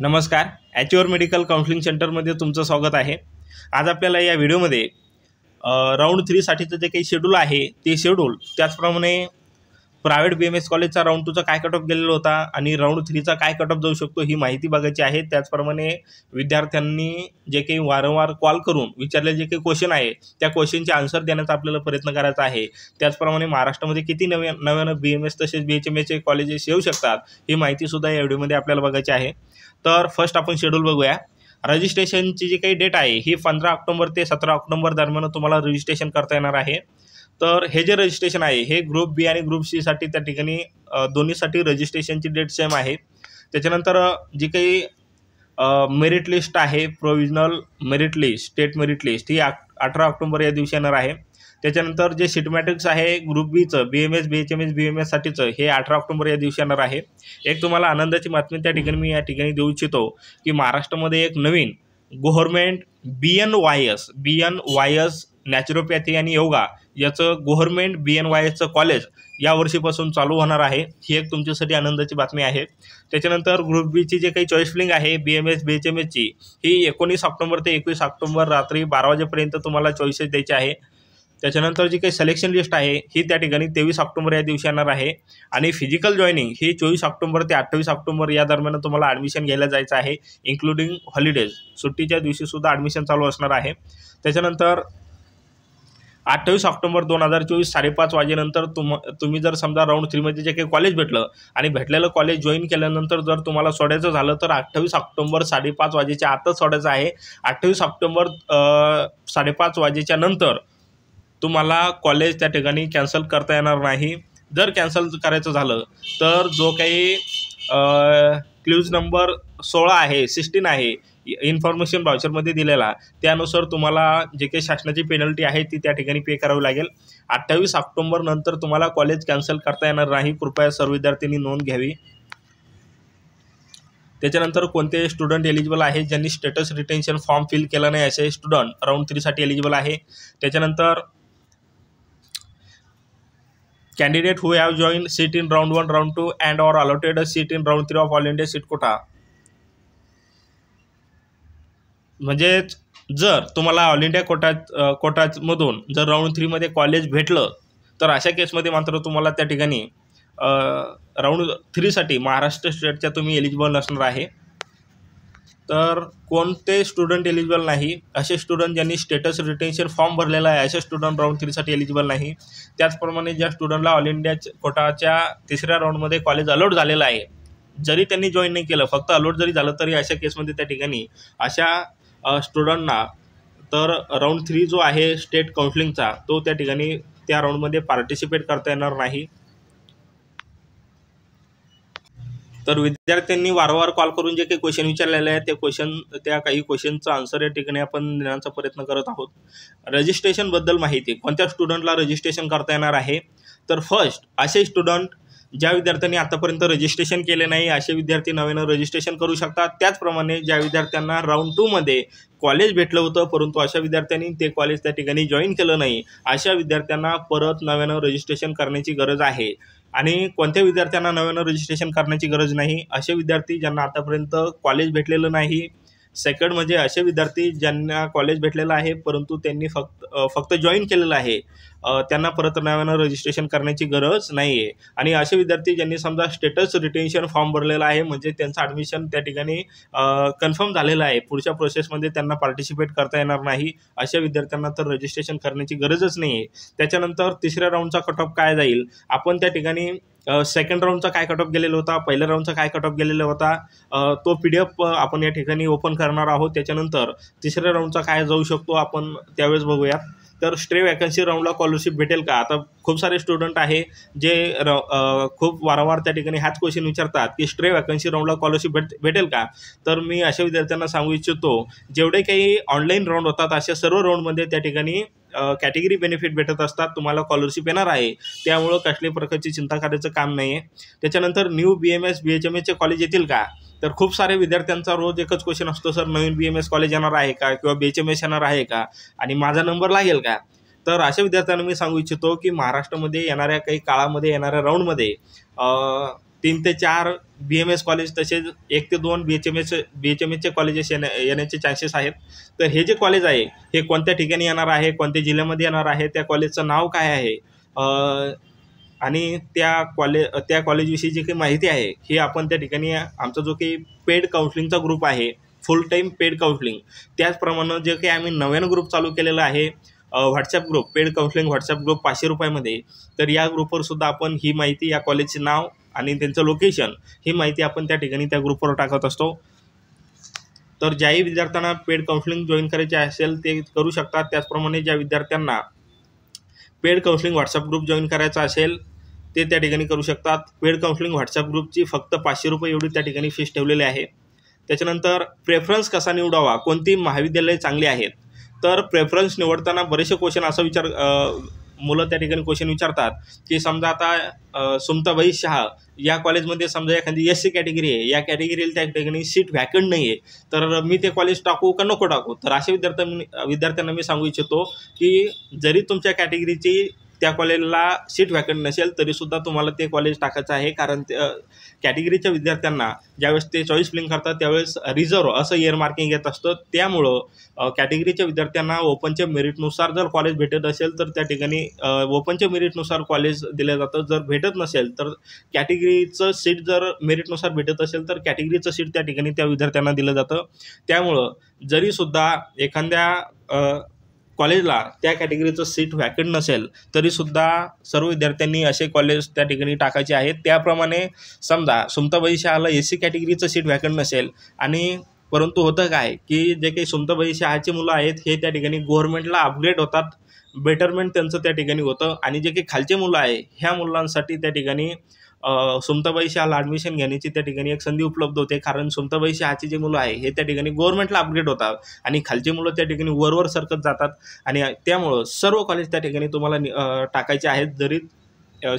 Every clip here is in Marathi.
नमस्कार ॲच्युअर मेडिकल काउन्सिलिंग सेंटरमध्ये तुमचं स्वागत आहे आज आपल्याला या व्हिडिओमध्ये राऊंड थ्रीसाठीचं जे काही शेड्यूल आहे ते शेड्यूल त्याचप्रमाणे प्रायव्हेट बी एम एस कॉलेजचा राऊंड टूचा काय कट ऑफ गेलेला होता आणि राऊंड थ्रीचा काय कट ऑफ जाऊ शकतो ही माहिती बघायची आहे त्याचप्रमाणे विद्यार्थ्यांनी जे काही वारंवार कॉल करून विचारलेले जे काही क्वेश्चन आहे त्या क्वेश्चनचे आन्सर देण्याचा आपल्याला प्रयत्न करायचा आहे त्याचप्रमाणे महाराष्ट्रामध्ये किती नव्या नव्यानं बी एम एस तसेच बी एच एम एसचे कॉलेजेस येऊ शकतात ही माहितीसुद्धा या व्हिडिओमध्ये आपल्याला बघायची आहे तर फर्स्ट आपण शेड्यूल बघूया रजिस्ट्रेशनची जी काही डेट आहे ही पंधरा ऑक्टोबर ते सतरा ऑक्टोबर दरम्यान तुम्हाला रजिस्ट्रेशन करता येणार आहे तर हे जे रजिस्ट्रेशन आहे हे ग्रुप बी आणि ग्रुप सीसाठी त्या ठिकाणी दोन्हीसाठी रजिस्ट्रेशनची डेट सेम आहे त्याच्यानंतर जी काही मेरिट लिस्ट आहे provisional merit list state merit list ही अठरा ऑक्टोंबर या दिवशी येणार आहे त्याच्यानंतर जे सिटमॅटिक्स आहे ग्रुप बीचं B M S B H M S B M एससाठीचं हे अठरा ऑक्टोंबर या दिवशी येणार आहे एक तुम्हाला आनंदाची बातमी त्या ठिकाणी मी या ठिकाणी देऊ इच्छितो की महाराष्ट्रामध्ये एक नवीन government B N Y S B N Y S naturopathy आणि योगा याचं गव्हर्मेंट बी एन वाय एसचं कॉलेज या वर्षीपासून चालू होणार आहे ही एक तुमच्यासाठी आनंदाची बातमी आहे त्याच्यानंतर ग्रुप बीची जे काही चॉईस फिलिंग आहे B M S B H M एसची ही एकोणीस ऑक्टोंबर ते एकवीस ऑक्टोंबर रात्री बारा वाजेपर्यंत तुम्हाला चॉईसेस द्यायचे आहे त्याच्यानंतर जी काही सिलेक्शन लिस्ट आहे ही त्या ठिकाणी तेवीस ऑक्टोंबर या दिवशी येणार आहे आणि फिजिकल जॉईनिंग ही चोवीस ऑक्टोंबर ते अठ्ठावीस ऑक्टोंबर या दरम्यान तुम्हाला ॲडमिशन घ्यायला जायचं आहे इन्क्लुडिंग हॉलिडेज सुट्टीच्या दिवशीसुद्धा ॲडमिशन चालू असणार आहे त्याच्यानंतर अठ्ठावीस ऑक्टोबर दोन हजार चोवीस साडेपाच वाजेनंतर तुम तुम्ही जर समजा राऊंड थ्रीमध्ये जे काही कॉलेज भेटलं आणि भेटलेलं कॉलेज जॉईन केल्यानंतर जर तुम्हाला सोडायचं झालं तर अठ्ठावीस ऑक्टोबर साडेपाच वाजेच्या आतच सोडायचं आहे अठ्ठावीस ऑक्टोबर साडेपाच वाजेच्या नंतर तुम्हाला कॉलेज त्या ठिकाणी कॅन्सल करता येणार नाही जर कॅन्सल करायचं झालं तर जो काही क्ल्यूज नंबर सोळा आहे सिक्स्टीन आहे इन्फॉर्मेशन ब्राउचरमध्ये दिलेला त्यानुसार तुम्हाला जे काही शासनाची पेनल्टी आहे ती त्या ठिकाणी पे करावी लागेल अठ्ठावीस ऑक्टोंबर नंतर तुम्हाला कॉलेज कॅन्सल करता येणार नाही कृपया सर्व विद्यार्थ्यांनी नोंद घ्यावी त्याच्यानंतर कोणते स्टुडंट एलिजिबल आहे ज्यांनी स्टेटस रिटेन्शन फॉर्म फिल केला नाही असे स्टुडंट राऊंड थ्रीसाठी एलिजिबल आहे त्याच्यानंतर candidate who have join seat in round one round two and or allotted seat in round three of all India seat quota म्हणजेच जर तुम्हाला ऑल इंडिया कोटात कोटामधून जर राऊंड थ्रीमध्ये कॉलेज भेटलं तर अशा केसमध्ये मात्र तुम्हाला त्या ठिकाणी राऊंड थ्रीसाठी महाराष्ट्र स्टेटच्या तुम्ही एलिजिबल असणार आहे तर कोणते स्टुडंट एलिजिबल नाही असे स्टुडंट ज्यांनी स्टेटस रिटेन्शन फॉर्म भरलेला आहे असे स्टुडंट राऊंड थ्रीसाठी एलिजिबल नाही त्याचप्रमाणे ज्या स्टुडंटला ऑल इंडिया कोटाच्या तिसऱ्या राऊंडमध्ये कॉलेज अलोट झालेलं आहे जरी त्यांनी जॉईन नाही केलं फक्त अलोट जरी झालं तरी अशा केसमध्ये त्या ठिकाणी अशा स्टुडंटना तर राऊंड थ्री जो आहे स्टेट काउन्सिलिंगचा तो त्या ठिकाणी त्या राऊंडमध्ये पार्टिसिपेट करता येणार नाही तर विद्यार्थ्यांनी वारंवार कॉल करून जे काही क्वेश्चन विचारलेले आहेत ते क्वेश्चन त्या काही क्वेश्चनचं आन्सर या ठिकाणी आपण देण्याचा प्रयत्न करत आहोत रजिस्ट्रेशनबद्दल माहिती कोणत्या स्टुडंटला रजिस्ट्रेशन करता येणार आहे तर फर्स्ट असे स्टुडंट ज्या विद्यार्थ्यांनी आतापर्यंत रजिस्ट्रेशन केले नाही असे विद्यार्थी नव्यानं रजिस्ट्रेशन करू शकतात त्याचप्रमाणे ज्या विद्यार्थ्यांना राऊंड टूमध्ये कॉलेज भेटलं होतं परंतु अशा विद्यार्थ्यांनी ते कॉलेज त्या ठिकाणी जॉईन केलं नाही अशा विद्यार्थ्यांना परत नव्यानं रजिस्ट्रेशन करण्याची गरज आहे आणि कोणत्या विद्यार्थ्यांना नव्यानं रजिस्ट्रेशन करण्याची गरज नाही असे विद्यार्थी ज्यांना आतापर्यंत कॉलेज भेटलेलं नाही सेकंड म्हणजे असे विद्यार्थी ज्यांना कॉलेज भेटलेलं आहे परंतु त्यांनी फक्त फक्त जॉईन केलेलं आहे त्यांना परत नव्यानं रजिस्ट्रेशन करण्याची गरज नाही आहे आणि असे विद्यार्थी ज्यांनी समजा स्टेटस रिटेन्शन फॉर्म भरलेला आहे म्हणजे त्यांचं ॲडमिशन त्या ठिकाणी कन्फर्म झालेलं आहे पुढच्या प्रोसेसमध्ये त्यांना पार्टिसिपेट करता येणार नाही अशा विद्यार्थ्यांना तर रजिस्ट्रेशन करण्याची गरजच नाही आहे त्याच्यानंतर तिसऱ्या राऊंडचा कट ऑफ काय जाईल आपण त्या ठिकाणी सेकंड राऊंडचा काय कट ऑफ गेलेला होता पहिल्या राऊंडचा काय कट ऑफ गेलेला होता तो पी डी एफ आपण या ठिकाणी ओपन करणार आहोत त्याच्यानंतर तिसऱ्या राऊंडचा काय जाऊ शकतो आपण त्यावेळेस बघूयात तर स्ट्रे वॅकन्सी राऊंडला स्कॉलरशिप भेटेल का आता खूप सारे स्टुडंट आहे जे र खूप वारंवार त्या ठिकाणी हाच क्वेश्चन विचारतात की स्ट्रे वॅकन्सी राऊंडला स्कॉलरशिप भेट भेटेल का तर मी अशा विद्यार्थ्यांना सांगू इच्छितो जेवढे काही ऑनलाईन राऊंड होतात अशा सर्व राऊंडमध्ये त्या ठिकाणी कॅटेगरी बेनिफिट भेटत असतात तुम्हाला स्कॉलरशिप येणार आहे त्यामुळं कसल्याही प्रकारची चिंता करायचं काम नाही आहे त्याच्यानंतर new B M S B H M एचे कॉलेज येतील का तर खूप सारे विद्यार्थ्यांचा रोज एकच क्वेश्चन असतो सर नवीन बी एम एस कॉलेज येणार आहे का किंवा बी एच एम एस येणार आहे का आणि माझा नंबर लागेल का तर अशा विद्यार्थ्यांना मी सांगू इच्छितो की महाराष्ट्रामध्ये येणाऱ्या काही काळामध्ये येणाऱ्या राऊंडमध्ये तीन ते चार बी एम एस कॉलेज तसेच एक ते दोन B H M S B H M एसचे कॉलेजेस येण्या येण्याचे चान्सेस आहेत तर हे जे कॉलेज आहे हे कोणत्या ठिकाणी येणार आहे कोणत्या जिल्ह्यामध्ये येणार आहे त्या कॉलेजचं नाव काय आहे आणि त्या कॉले त्या कॉलेजविषयी जी काही माहिती आहे ही आपण त्या ठिकाणी आमचा जो काही पेड काउन्सिलिंगचा ग्रुप आहे फुल टाईम पेड काउन्सलिंग त्याचप्रमाणे जे काही आम्ही नव्यानं ग्रुप चालू केलेला आहे WhatsApp group paid counselling WhatsApp group पाचशे रुपयामध्ये तर या ग्रुपवर सुद्धा आपण ही माहिती या कॉलेजचे नाव आणि त्यांचं लोकेशन ही माहिती आपण त्या ठिकाणी त्या ग्रुपवर टाकत असतो तर ज्याही विद्यार्थ्यांना पेड काउन्सिलिंग जॉईन करायचे असेल ते करू शकतात त्याचप्रमाणे ज्या विद्यार्थ्यांना paid counselling WhatsApp group join करायचा असेल ते त्या ठिकाणी करू शकतात पेड काउन्सिलिंग व्हॉट्सअप ग्रुपची फक्त पाचशे रुपये एवढी त्या ठिकाणी फीस ठेवलेली आहे त्याच्यानंतर प्रेफरन्स कसा निवडावा कोणती महाविद्यालये चांगली आहेत तर प्रेफरन्स निवडताना बरेचसे क्वेश्चन असा विचार मुलं त्या ठिकाणी क्वेश्चन विचारतात की समजा आता सुमताबाई शहा या कॉलेजमध्ये समजा एखादी एस सी कॅटेगरी आहे या कॅटेगरीला त्या ठिकाणी सीट व्हॅकंट नाही आहे तर मी ते कॉलेज टाकू का नको टाकू तर अशा विद्यार्थ्यांनी विद्यार्थ्यांना मी सांगू इच्छितो की जरी तुमच्या कॅटेगरीची त्या कॉलेजला सीट व्हॅकंट नसेल तरीसुद्धा तुम्हाला ते कॉलेज टाकायचं आहे कारण कॅटेगरीच्या विद्यार्थ्यांना ज्यावेळेस ते चॉईस फिलिंग करतात त्यावेळेस रिझर्व असं इयर मार्किंग येत असतं त्यामुळं कॅटेगरीच्या विद्यार्थ्यांना ओपनच्या मेरिटनुसार जर कॉलेज भेटत असेल तर त्या ठिकाणी ओपनच्या मेरिटनुसार कॉलेज दिलं जातं जर भेटत नसेल तर कॅटेगरीचं सीट जर मेरिटनुसार भेटत असेल तर कॅटेगरीचं सीट त्या ठिकाणी त्या विद्यार्थ्यांना दिलं जातं त्यामुळं जरीसुद्धा एखाद्या कॉलेजला त्या कॅटेगरीचं सीट व्हॅकंट नसेल तरीसुद्धा सर्व विद्यार्थ्यांनी असे कॉलेज त्या ठिकाणी टाकायचे आहेत त्याप्रमाणे समजा सुमताबाई शहाला ए सी कॅटेगरीचं सीट व्हॅकंट नसेल आणि परंतु होतं काय की जे काही सुमताबाई शहाचे मुलं आहेत हे त्या ठिकाणी गव्हर्मेंटला अपग्रेड होतात बेटरमेंट त्यांचं त्या ठिकाणी होतं आणि जे काही खालचे मुलं आहे ह्या मुलांसाठी त्या ठिकाणी सुमताबाई शहाला ॲडमिशन घेण्याची त्या ठिकाणी एक संधी उपलब्ध होते कारण सुमताबाई शहाची जे मुलं आहे हे त्या ठिकाणी गव्हर्नमेंटला अपग्रेड होतात आणि खालची मुलं त्या ठिकाणी वरवर सरकत जातात आणि त्यामुळं सर्व कॉलेज त्या ठिकाणी तुम्हाला टाकायचे आहेत जरी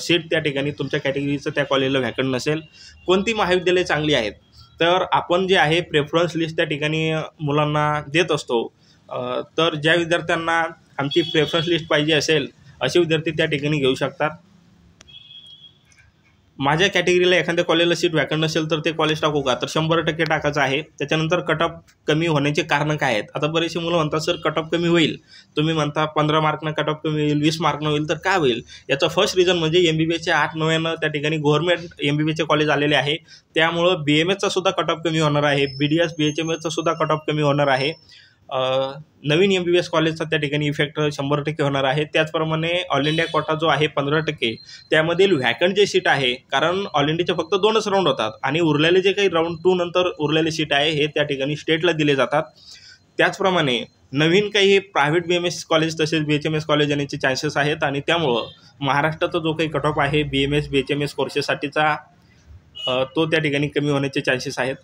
सीट त्या ठिकाणी तुमच्या कॅटेगरीचं त्या कॉलेजला व्हॅकंट नसेल कोणती महाविद्यालय चांगली आहेत तर आपण जे आहे प्रेफरन्स लिस्ट त्या ठिकाणी मुलांना देत असतो तर ज्या विद्यार्थ्यांना आमची प्रेफरन्स लिस्ट पाहिजे असेल असे विद्यार्थी त्या ठिकाणी घेऊ शकतात माझ्या कॅटेगरीला एखाद्या कॉलेजला सीट वॅकंट नसेल तर ते कॉलेज टाकू का तर शंभर टक्के टाकायचं आहे त्याच्यानंतर कटअप कमी होण्याचे कारणं काय आहेत आता बरेचसे मुलं म्हणतात सर कटअप कमी होईल तुम्ही म्हणता पंधरा मार्कनं कटअप कमी होईल वीस मार्कनं होईल तर काय होईल याचा फर्स्ट रिझन म्हणजे एम बी बी एचे आठ नव्यानं त्या ठिकाणी government M B B college आलेले आहे त्यामुळं बी एम एचा सुद्धा कटअप कमी होणार आहे B D S B H M एचा सुद्धा कटअप कमी होणार आहे नवीन एम बी बी एस कॉलेजचा त्या ठिकाणी इफेक्ट शंभर टक्के होणार आहे त्याचप्रमाणे ऑल इंडिया कोटा जो आहे पंधरा टक्के त्यामधील व्हॅकंट जे सीट आहे कारण ऑल इंडियाचे फक्त दोनच राऊंड होतात आणि उरलेले जे काही राऊंड टू नंतर उरलेले सीट आहे हे त्या ठिकाणी स्टेटला दिले जातात त्याचप्रमाणे नवीन काही private B M S college तसेच B H M S college येण्याचे चान्सेस आहेत आणि त्यामुळं महाराष्ट्राचा जो काही कट ऑफ आहे B M S B H M S कोर्सेससाठीचा तो त्या ठिकाणी कमी होण्याचे चान्सेस आहेत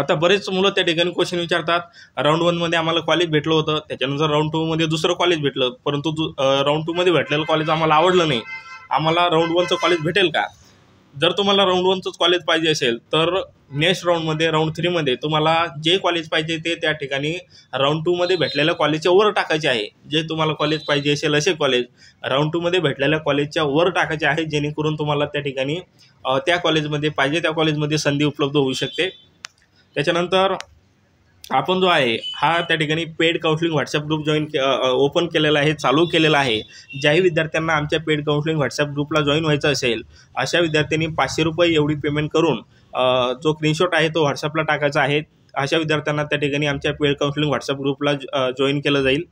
आता बरेच मुलं त्या ठिकाणी क्वेश्चन विचारतात राऊंड वनमध्ये आम्हाला कॉलेज भेटलं होतं त्याच्यानंतर राऊंड टूमध्ये दुसरं कॉलेज भेटलं परंतु दु राऊंड टूमध्ये भेटलेलं कॉलेज आम्हाला आवडलं नाही आम्हाला राऊंड वनचं कॉलेज भेटेल का जर तुम्हाला राऊंड वनचंच कॉलेज पाहिजे असेल तर नेक्स्ट राऊंडमध्ये राऊंड थ्रीमध्ये तुम्हाला जे कॉलेज पाहिजे ते त्या ठिकाणी राऊंड टूमध्ये भेटलेल्या कॉलेजच्या वर टाकायचे आहे जे तुम्हाला कॉलेज पाहिजे असेल असे कॉलेज राऊंड टूमध्ये भेटलेल्या कॉलेजच्या वर टाकायचे आहे जेणेकरून तुम्हाला त्या ठिकाणी त्या कॉलेजमध्ये पाहिजे त्या कॉलेजमध्ये संधी उपलब्ध होऊ शकते त्याच्यानंतर आपण जो आहे हा त्या ठिकाणी paid counselling WhatsApp group join के ओपन केलेला आहे चालू केलेला आहे ज्याही विद्यार्थ्यांना आमच्या पेड काउन्सिलिंग व्हॉट्सअप ग्रुपला जॉईन व्हायचं असेल अशा विद्यार्थ्यांनी पाचशे रुपये एवढी पेमेंट करून जो स्क्रीनशॉट आहे तो व्हॉट्सअपला टाकायचा आहे अशा विद्यार्थ्यांना त्या ठिकाणी आमच्या पेड काउन्सिलिंग व्हॉट्सअप ग्रुपला जॉईन केलं जाईल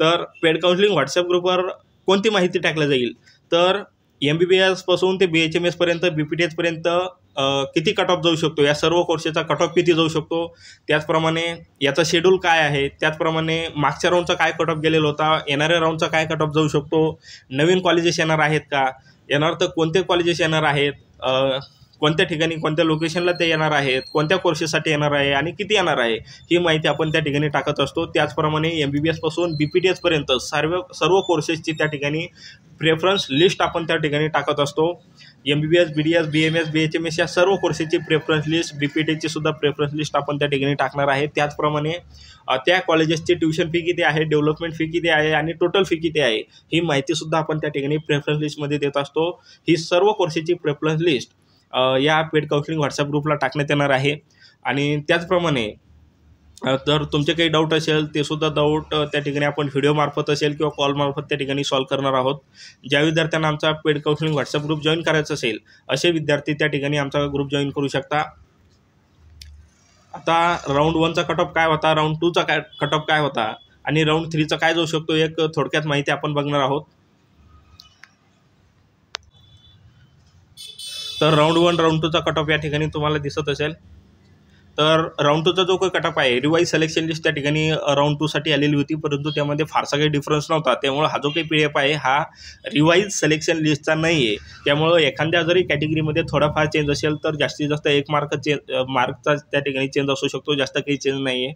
तर पेड काउन्सिलिंग व्हॉट्सअप ग्रुपवर कोणती माहिती टाकली जाईल तर एम बी बी एसपासून ते बी एच एम एसपर्यंत बी पी टी एसपर्यंत किती कट ऑफ जाऊ शकतो या सर्व कोर्सेचा कट ऑफ किती जाऊ शकतो त्याचप्रमाणे याचा शेड्यूल काय आहे त्याचप्रमाणे मागच्या राऊंडचा काय कट ऑफ गेलेला होता येणाऱ्या राऊंडचा काय कट ऑफ जाऊ शकतो नवीन कॉलेजेस येणार आहेत का येणार तर कोणते कॉलेजेस येणार आहेत कोणत्या ठिकाणी कोणत्या लोकेशनला ते येणार आहेत कोणत्या कोर्सेससाठी येणार आहे आणि किती येणार आहे ही माहिती आपण त्या ठिकाणी टाकत असतो त्याचप्रमाणे एम बी बी एसपासून बी पी टी एसपर्यंत सर्व सर्व कोर्सेसची त्या ठिकाणी प्रेफरन्स लिस्ट आपण त्या ठिकाणी टाकत असतो M B B S B D S B M S B H M S या सर्व कोर्सेसची प्रेफरन्स लिस्ट बी पी टीची सुद्धा प्रेफरन्स लिस्ट आपण त्या ठिकाणी टाकणार आहे त्याचप्रमाणे त्या कॉलेजेसची ट्युशन फी किती आहे डेव्हलपमेंट फी किती आहे आणि टोटल फी किती आहे ही माहितीसुद्धा आपण त्या ठिकाणी प्रेफरन्स लिस्टमध्ये देत असतो ही सर्व कोर्सेसची प्रेफरन्स लिस्ट या पेड काउन्सिलिंग व्हॉट्सअप ग्रुपला टाकण्यात येणार आहे आणि त्याचप्रमाणे तर तुमचे काही डाऊट असेल ते सुद्धा डाऊट त्या ठिकाणी आपण व्हिडिओमार्फत असेल किंवा कॉलमार्फत त्या ठिकाणी सॉल्व करणार आहोत ज्या विद्यार्थ्यांना आमचा paid counselling WhatsApp group join करायचा असेल असे विद्यार्थी त्या ठिकाणी आमचा ग्रुप जॉईन करू शकता आता राऊंड वनचा ऑफ काय होता राऊंड टूचा काय ऑफ काय होता आणि राऊंड थ्रीचा काय जाऊ शकतो एक थोडक्यात माहिती आपण बघणार आहोत तर राऊंड वन राऊंड टूचा कट ऑफ या ठिकाणी तुम्हाला दिसत असेल तर राऊंड टूचा जो काही कटअप आहे रिवाईज सिलेक्शन लिस्ट त्या ठिकाणी राऊंड टूसाठी आलेली होती परंतु त्यामध्ये फारसा काही डिफरन्स नव्हता त्यामुळे हा जो काही पी एफ आहे हा रिवाईज सिलेक्शन लिस्टचा नाही आहे त्यामुळं एखाद्या जरी कॅटेगरीमध्ये थोडाफार चेंज असेल तर जास्तीत जास्त एक मार्क चेंज मार्कचा त्या ठिकाणी चेंज असू शकतो जास्त काही चेंज नाही आहे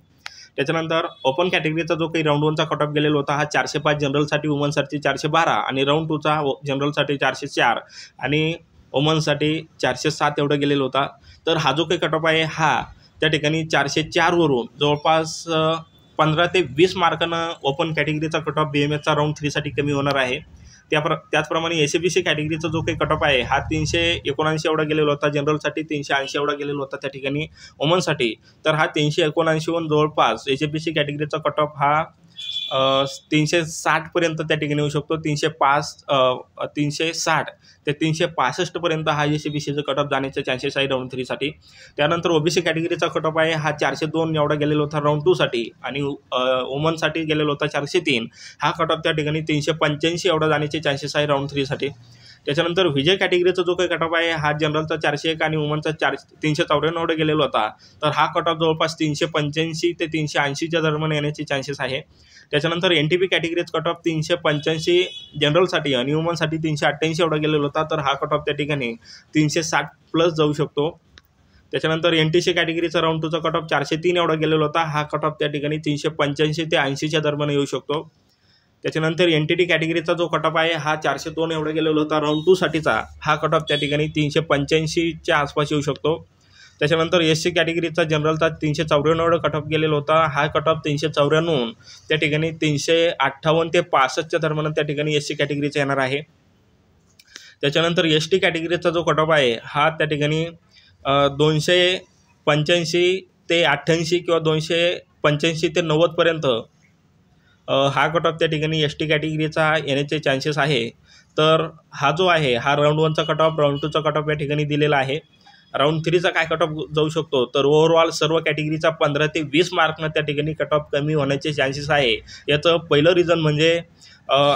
त्याच्यानंतर ओपन कॅटेगरीचा जो काही राऊंड वनचा कटअप गेलेला होता हा चारशे पाच जनरलसाठी वुमनसाठी चारशे बारा आणि राऊंड टूचा जनरलसाठी चारशे चार आणि वुमनसाठी चारशे सात एवढं गेलेला होता तर हा जो काही कटअप आहे हा त्या ठिकाणी चारशे चारवरून जवळपास पंधरा ते वीस मार्कानं ओपन कॅटेगरीचा कट ऑफ बी एम एसचा राऊंड थ्रीसाठी कमी होणार आहे त्याप्र त्याचप्रमाणे एस सी बी सी कॅटेगरीचा जो काही कट ऑफ आहे हा तीनशे एकोणऐंशी एवढा गेलेला होता जनरलसाठी तीनशे ऐंशी एवढा गेलेला होता त्या ठिकाणी वुमनसाठी तर हा तीनशे एकोणऐंशीहून जवळपास एस ए बी सी कॅटेगरीचा कट ऑफ हा तीनशे साठपर्यंत त्या ठिकाणी येऊ शकतो तीनशे पाच तीनशे साठ ते तीनशे पासष्टपर्यंत हा एस सी बी सीचं कटअप जाण्याचे चान्सेस आहे राऊंड थ्रीसाठी त्यानंतर ओबीसी कॅटेगरीचा कटऑफ आहे हा चारशे दोन एवढा गेलेला होता राऊंड टूसाठी आणि वुमनसाठी गेलेला होता चारशे तीन हा कटअप त्या ठिकाणी तीनशे पंच्याऐंशी एवढा जाण्याचे चान्सेस आहे राऊंड थ्रीसाठी त्याच्यानंतर विजय कॅटेगरीचा जो काही कट ऑफ आहे हा जनरलचा चारशे एक आणि वुमनचा चार तीनशे चौऱ्याण्णववर गेलेला होता तर हा कट ऑफ जवळपास तीनशे पंच्याऐंशी ते तीनशे ऐंशीच्या दरम्यान येण्याचे चान्सेस आहे त्याच्यानंतर N T P categories of तीनशे पंच्याऐंशी जनरलसाठी आणि वुमनसाठी तीनशे अठ्ठ्याऐंशी एवढा गेलेला होता तर हा कट ऑफ त्या ठिकाणी तीनशे साठ प्लस जाऊ शकतो त्याच्यानंतर एन टी सी कॅटेगरीचा राऊंड टूचा ऑफ चारशे तीन एवढा गेलेला होता हा कट ऑफ त्या ठिकाणी तीनशे पंच्याऐंशी ते ऐंशीच्या दरम्यान येऊ शकतो त्याच्यानंतर एन टी टी कॅटेगरीचा जो कटअप आहे हा चारशे दोन एवढा गेलेला होता राऊंड टूसाठीचा हा कटअप त्या ठिकाणी तीनशे पंच्याऐंशीच्या आसपास येऊ शकतो त्याच्यानंतर एस सी कॅटेगरीचा जनरलचा तीनशे चौऱ्याण्णव एवढं कटअप गेलेला होता हा कटअप तीनशे चौऱ्याण्णव त्या ठिकाणी तीनशे अठ्ठावन्न ते पासष्टच्या दरम्यान त्या ठिकाणी एस सी कॅटेगरीचा येणार आहे त्याच्यानंतर एस टी कॅटेगरीचा जो कटअप आहे हा त्या ठिकाणी दोनशे पंच्याऐंशी ते अठ्ठ्याऐंशी किंवा दोनशे पंच्याऐंशी ते नव्वदपर्यंत हा कट ऑफ त्या ठिकाणी एस टी कॅटेगरीचा येण्याचे चान्सेस आहे तर हा जो आहे हा राऊंड वनचा कट ऑफ राऊंड टूचा कट ऑफ या ठिकाणी दिलेला आहे राऊंड थ्रीचा काय कट ऑफ जाऊ शकतो तर ओव्हरऑल सर्व कॅटेगरीचा पंधरा ते वीस मार्कनं त्या ठिकाणी कट ऑफ कमी होण्याचे चान्सेस आहे याचं पहिलं रिझन म्हणजे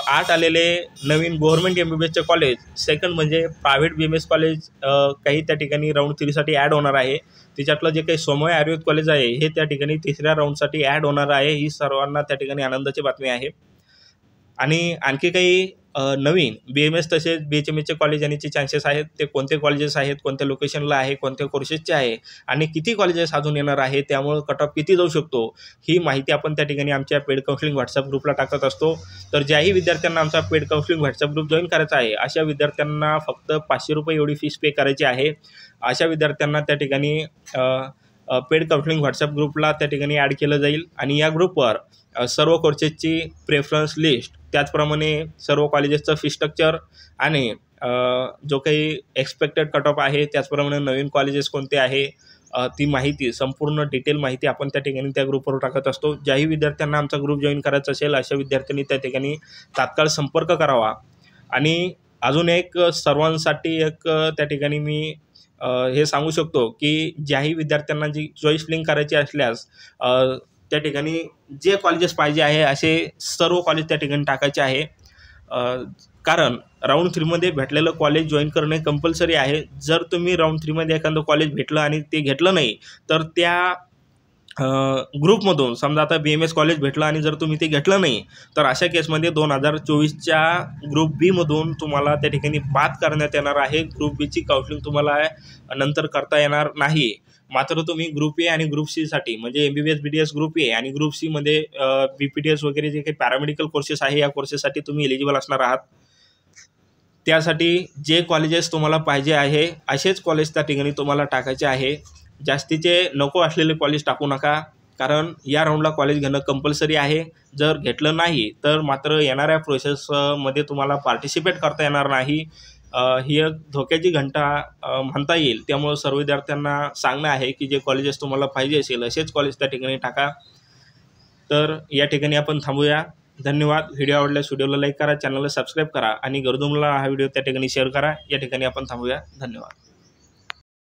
आठ आलेले नवीन गव्हर्मेंट एम बी बी एसचे कॉलेज सेकंड म्हणजे private B M S college काही त्या ठिकाणी राऊंड थ्रीसाठी ॲड होणार आहे तिच्यातलं जे काही सोमय आयुर्वेद कॉलेज आहे हे त्या ठिकाणी तिसऱ्या राऊंडसाठी ॲड होणार आहे ही सर्वांना त्या ठिकाणी आनंदाची बातमी आहे आणि आणखी काही नवीन बी एम एस तसेच बी एच एम एसचे कॉलेज येण्याचे चान्सेस आहेत ते कोणते कॉलेजेस आहेत कोणत्या लोकेशनला आहे कोणत्या कोर्सेसचे आहे आणि किती कॉलेजेस अजून येणार आहे त्यामुळं कट ऑफ किती जाऊ शकतो ही माहिती आपण त्या ठिकाणी आमच्या पेड काउन्सिलिंग व्हॉट्सअप ग्रुपला टाकत असतो तर ज्याही विद्यार्थ्यांना आमचा paid counselling WhatsApp group join करायचा आहे अशा विद्यार्थ्यांना फक्त पाचशे रुपये एवढी फीस पे करायची आहे अशा विद्यार्थ्यांना त्या ठिकाणी पेड काउन्सिलिंग व्हॉट्सअप ग्रुपला त्या ठिकाणी ॲड केलं जाईल आणि या ग्रुपवर सर्व कोर्सेसची प्रेफरन्स लिस्ट त्याचप्रमाणे सर्व कॉलेजेसचं फी स्ट्रक्चर आणि जो काही एक्सपेक्टेड कट ऑफ आहे त्याचप्रमाणे नवीन कॉलेजेस कोणते आहे ती माहिती संपूर्ण डिटेल माहिती आपण त्या ठिकाणी त्या ग्रुपवर टाकत असतो ज्याही विद्यार्थ्यांना आमचा ग्रुप जॉईन करायचा असेल अशा विद्यार्थ्यांनी त्या ठिकाणी तात्काळ संपर्क करावा आणि अजून एक सर्वांसाठी एक त्या ठिकाणी मी हे सांगू शकतो की ज्याही विद्यार्थ्यांना जी चॉईस लिंक करायची असल्यास त्या ठिकाणी जे कॉलेजेस पाहिजे आहे असे सर्व कॉलेज त्या ठिकाणी टाकायचे आहे कारण राऊंड थ्रीमध्ये भेटलेलं कॉलेज जॉईन करणे कंपल्सरी आहे जर तुम्ही राऊंड थ्रीमध्ये एखादं कॉलेज भेटलं आणि ते घेतलं नाही तर त्या ग्रुपमधून समजा आता बी एम एस कॉलेज भेटलं आणि जर तुम्ही ते घेतलं नाही तर अशा केसमध्ये दोन हजार चोवीसच्या ग्रुप बीमधून तुम्हाला त्या ठिकाणी बाद करण्यात येणार आहे ग्रुप बीची काउन्सिलिंग तुम्हाला नंतर करता येणार नाही मात्र तुम्ही ग्रुप ए आणि ग्रुप सीसाठी म्हणजे M B B S B D S group A आणि ग्रुप सीमध्ये बी पी डी एस वगैरे जे काही पॅरामेडिकल कोर्सेस आहे या कोर्सेससाठी तुम्ही एलिजिबल असणार आहात त्यासाठी जे कॉलेजेस तुम्हाला पाहिजे आहे असेच कॉलेज त्या ठिकाणी तुम्हाला टाकायचे आहे जास्तीचे नको असलेले कॉलेज टाकू नका कारण या राऊंडला कॉलेज घेणं कंपल्सरी आहे जर घेतलं नाही तर मात्र येणाऱ्या प्रोसेसमध्ये तुम्हाला पार्टिसिपेट करता येणार नाही ही एक धोक्याची घंटा म्हणता येईल त्यामुळं सर्व विद्यार्थ्यांना सांगणं आहे की जे कॉलेजेस तुम्हाला पाहिजे असेल असेच कॉलेज त्या ठिकाणी टाका तर या ठिकाणी आपण थांबूया धन्यवाद व्हिडिओ आवडल्यास व्हिडिओला लाईक करा चॅनलला सबस्क्राईब करा आणि गरदुमला हा व्हिडिओ त्या ठिकाणी शेअर करा या ठिकाणी आपण थांबूया धन्यवाद